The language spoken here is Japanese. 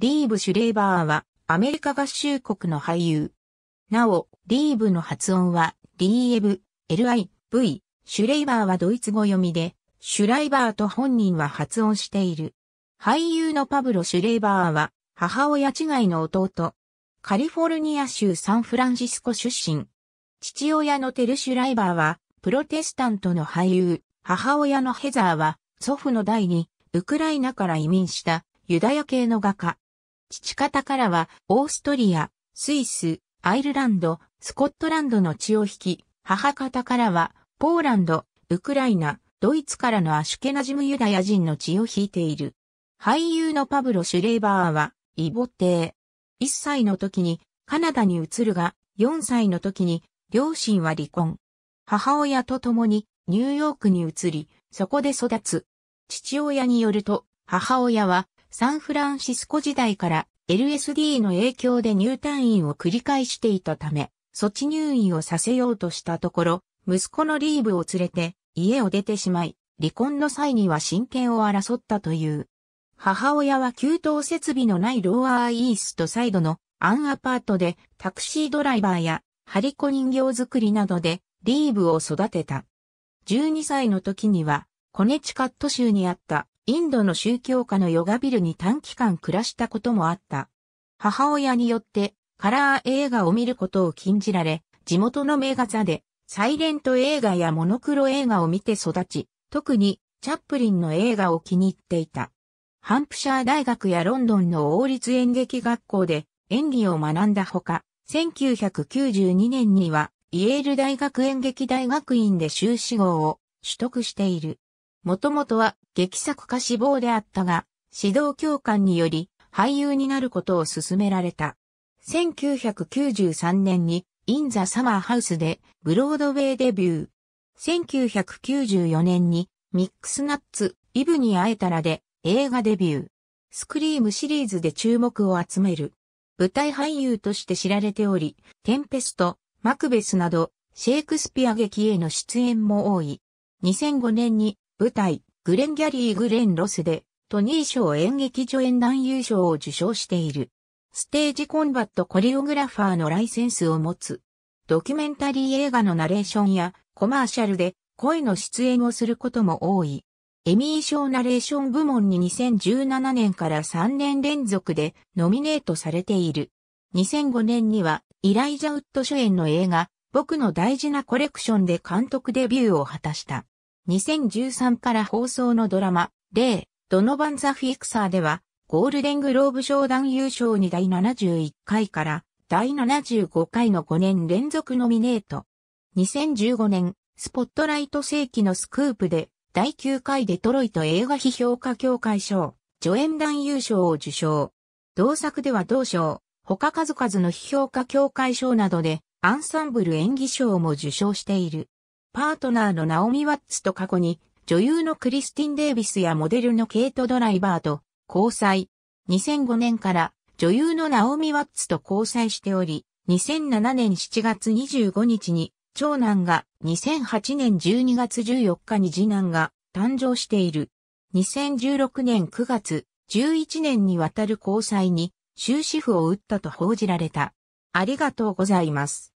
リーブ・シュレーバーはアメリカ合衆国の俳優。なお、リーブの発音はリーエブ、LIV、シュレイバーはドイツ語読みで、シュライバーと本人は発音している。俳優のパブロ・シュレイバーは母親違いの弟。カリフォルニア州サンフランシスコ出身。父親のテル・シュライバーはプロテスタントの俳優。母親のヘザーは祖父の代にウクライナから移民したユダヤ系の画家。父方からは、オーストリア、スイス、アイルランド、スコットランドの血を引き、母方からは、ポーランド、ウクライナ、ドイツからのアシュケナジムユダヤ人の血を引いている。俳優のパブロ・シュレーバーは、イボ帝。1歳の時にカナダに移るが、4歳の時に両親は離婚。母親と共にニューヨークに移り、そこで育つ。父親によると、母親はサンフランシスコ時代から LSD の影響で入退院を繰り返していたため、措置入院をさせようとしたところ、息子のリーブを連れて家を出てしまい、離婚の際には親権を争ったという。母親は給湯設備のないローアーイーストサイドのアンアパートでタクシードライバーやハリコ人形作りなどでリーブを育てた。12歳の時にはコネチカット州にあったインドの宗教家のヨガビルに短期間暮らしたこともあった。母親によってカラー映画を見ることを禁じられ、地元の名画座でサイレント映画やモノクロ映画を見て育ち、特にチャップリンの映画を気に入っていた。ハンプシャー大学やロンドンの王立演劇学校で演技を学んだほか、1992年にはイエール大学演劇大学院で修士号を取得している。もともとは劇作家志望であったが、指導教官により俳優になることを勧められた。1993年にインザサマーハウスでブロードウェイデビュー。1994年にミックスナッツ、イブに会えたらで映画デビュー。スクリームシリーズで注目を集める。舞台俳優として知られており、テンペスト、マクベスなど、シェイクスピア劇への出演も多い。2005年に舞台、グレン・ギャリー・グレン・ロスで、トニー賞演劇助演男優賞を受賞している。ステージコンバットコリオグラファーのライセンスを持つ。ドキュメンタリー映画のナレーションやコマーシャルで声の出演をすることも多い。エミー賞ナレーション部門に2017年から3年連続でノミネートされている。2005年にはイライジャ・ウッド主演の映画、僕の大事なコレクションで監督デビューを果たした。2013から放送のドラマ、例、ドノバン・ザ・フィクサーでは、ゴールデングローブ賞団優勝に第71回から第75回の5年連続ノミネート。2015年、スポットライト世紀のスクープで、第9回デトロイト映画批評家協会賞、助演団優勝を受賞。同作では同賞、他数々の批評家協会賞などで、アンサンブル演技賞も受賞している。パートナーのナオミ・ワッツと過去に、女優のクリスティン・デイビスやモデルのケイト・ドライバーと交際。2005年から女優のナオミ・ワッツと交際しており、2007年7月25日に長男が2008年12月14日に次男が誕生している。2016年9月11年にわたる交際に終止符を打ったと報じられた。ありがとうございます。